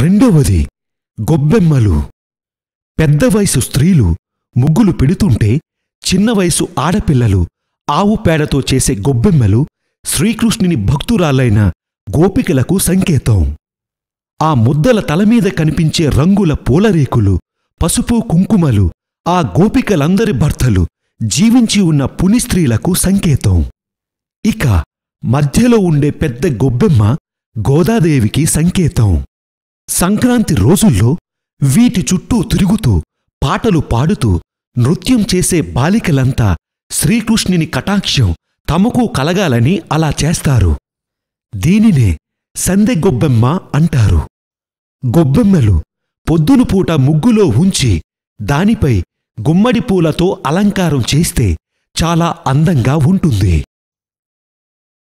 రెండవది గొబ్బెమ్మలు పెద్ద వయసు స్త్రీలు ముగ్గులు పెడుతుంటే చిన్న వయసు ఆడపిల్లలు ఆవు పేడతో చేసే గొబ్బెమ్మలు శ్రీకృష్ణుని భక్తురాలైన గోపికలకు సంకేతం ఆ ముద్దల తలమీద కనిపించే రంగుల పూలరేకులు పసుపు కుంకుమలు ఆ గోపికలందరి భర్తలు జీవించి ఉన్న పుని స్త్రీలకు సంకేతం ఇక మధ్యలో ఉండే పెద్ద గొబ్బెమ్మ గోదాదేవికి సంకేతం సంక్రాంతి రోజుల్లో వీటి చుట్టూ తిరుగుతూ పాటలు పాడుతూ నృత్యం చేసే బాలికలంతా శ్రీకృష్ణుని కటాక్షం తమకు కలగాలని అలా చేస్తారు దీనినే సందె గొబ్బెమ్మ అంటారు గొబ్బెమ్మలు పొద్దునుపూట ముగ్గులో ఉంచి దానిపై గుమ్మడి పూలతో అలంకారం చేస్తే చాలా అందంగా ఉంటుంది